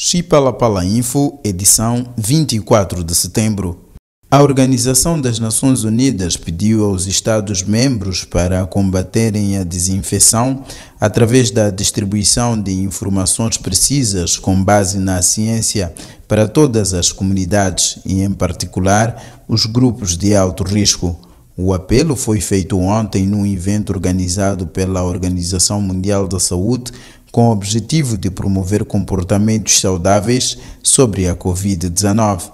Chipalapala Info, edição 24 de setembro. A Organização das Nações Unidas pediu aos Estados-membros para combaterem a desinfecção através da distribuição de informações precisas com base na ciência para todas as comunidades e, em particular, os grupos de alto risco. O apelo foi feito ontem num evento organizado pela Organização Mundial da Saúde com o objetivo de promover comportamentos saudáveis sobre a Covid-19.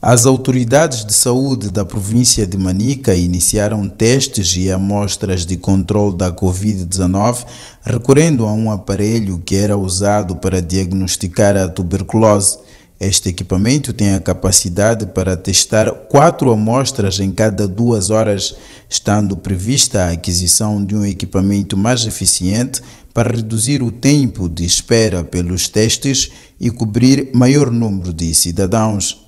As autoridades de saúde da província de Manica iniciaram testes e amostras de controle da Covid-19, recorrendo a um aparelho que era usado para diagnosticar a tuberculose. Este equipamento tem a capacidade para testar quatro amostras em cada duas horas, estando prevista a aquisição de um equipamento mais eficiente para reduzir o tempo de espera pelos testes e cobrir maior número de cidadãos.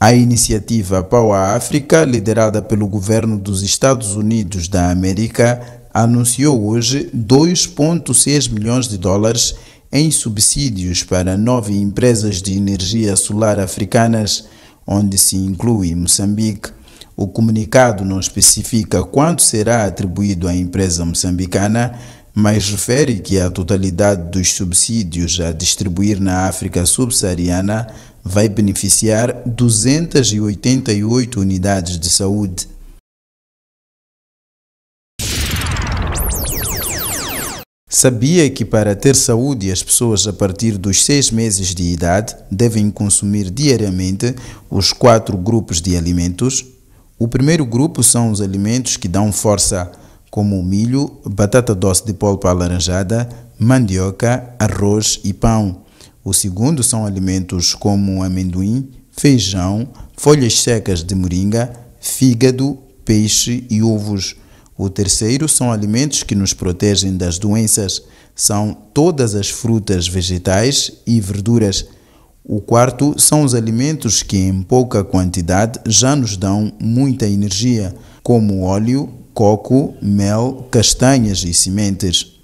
A iniciativa Pau Africa, África, liderada pelo governo dos Estados Unidos da América, anunciou hoje 2,6 milhões de dólares em subsídios para nove empresas de energia solar africanas, onde se inclui Moçambique. O comunicado não especifica quanto será atribuído à empresa moçambicana, mas refere que a totalidade dos subsídios a distribuir na África subsaariana vai beneficiar 288 unidades de saúde. Sabia que para ter saúde as pessoas a partir dos 6 meses de idade devem consumir diariamente os quatro grupos de alimentos? O primeiro grupo são os alimentos que dão força, como milho, batata doce de polpa alaranjada, mandioca, arroz e pão. O segundo são alimentos como amendoim, feijão, folhas secas de moringa, fígado, peixe e ovos. O terceiro são alimentos que nos protegem das doenças, são todas as frutas, vegetais e verduras. O quarto são os alimentos que, em pouca quantidade, já nos dão muita energia, como óleo, coco, mel, castanhas e sementes.